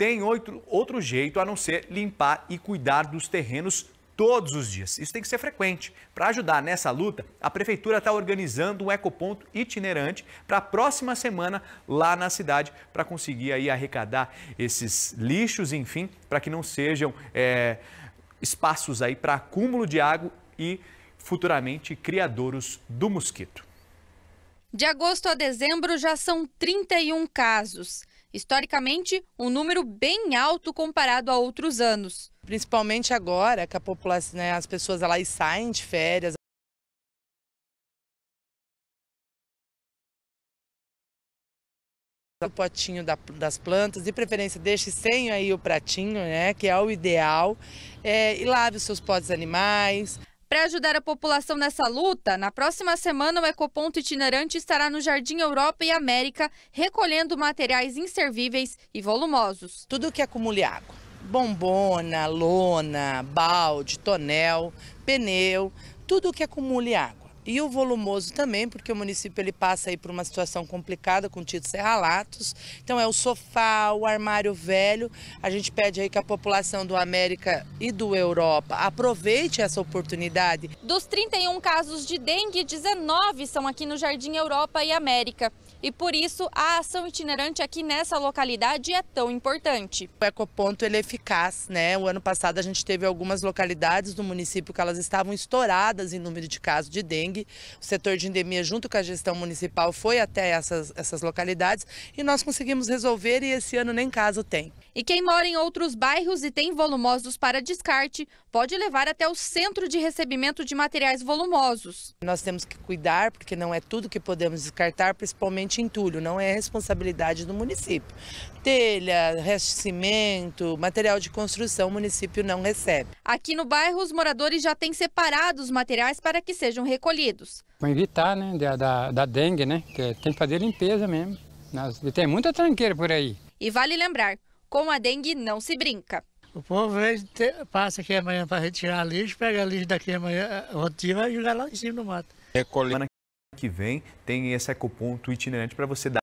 tem outro, outro jeito a não ser limpar e cuidar dos terrenos todos os dias. Isso tem que ser frequente. Para ajudar nessa luta, a prefeitura está organizando um ecoponto itinerante para a próxima semana lá na cidade, para conseguir aí arrecadar esses lixos, enfim, para que não sejam é, espaços aí para acúmulo de água e futuramente criadouros do mosquito. De agosto a dezembro já são 31 casos historicamente um número bem alto comparado a outros anos. Principalmente agora que a população, né, as pessoas elas saem de férias, o potinho da, das plantas, de preferência deixe sem aí o pratinho, né, que é o ideal, é, e lave os seus potes animais. Para ajudar a população nessa luta, na próxima semana o Ecoponto itinerante estará no Jardim Europa e América, recolhendo materiais inservíveis e volumosos. Tudo que acumule água, bombona, lona, balde, tonel, pneu, tudo que acumule água e o volumoso também, porque o município ele passa aí por uma situação complicada com títulos serralatos. Então é o sofá, o armário velho. A gente pede aí que a população do América e do Europa aproveite essa oportunidade. Dos 31 casos de dengue, 19 são aqui no Jardim Europa e América. E por isso a ação itinerante aqui nessa localidade é tão importante. O ecoponto ele é eficaz, né? O ano passado a gente teve algumas localidades do município que elas estavam estouradas em número de casos de dengue o setor de endemia, junto com a gestão municipal, foi até essas, essas localidades e nós conseguimos resolver e esse ano nem caso tem. E quem mora em outros bairros e tem volumosos para descarte, pode levar até o centro de recebimento de materiais volumosos. Nós temos que cuidar, porque não é tudo que podemos descartar, principalmente entulho, não é responsabilidade do município. Telha, resto de cimento, material de construção, o município não recebe. Aqui no bairro, os moradores já têm separado os materiais para que sejam recolhidos escolhidos? Para evitar né, da, da, da dengue, né? Que tem que fazer limpeza mesmo. Nós, tem muita tranqueira por aí. E vale lembrar, com a dengue não se brinca. O povo vem, passa aqui amanhã para retirar lixo, pega lixo daqui amanhã, é, rotina e vai jogar lá em cima no mato. Recolhe. É que vem tem esse ecoponto itinerante para você dar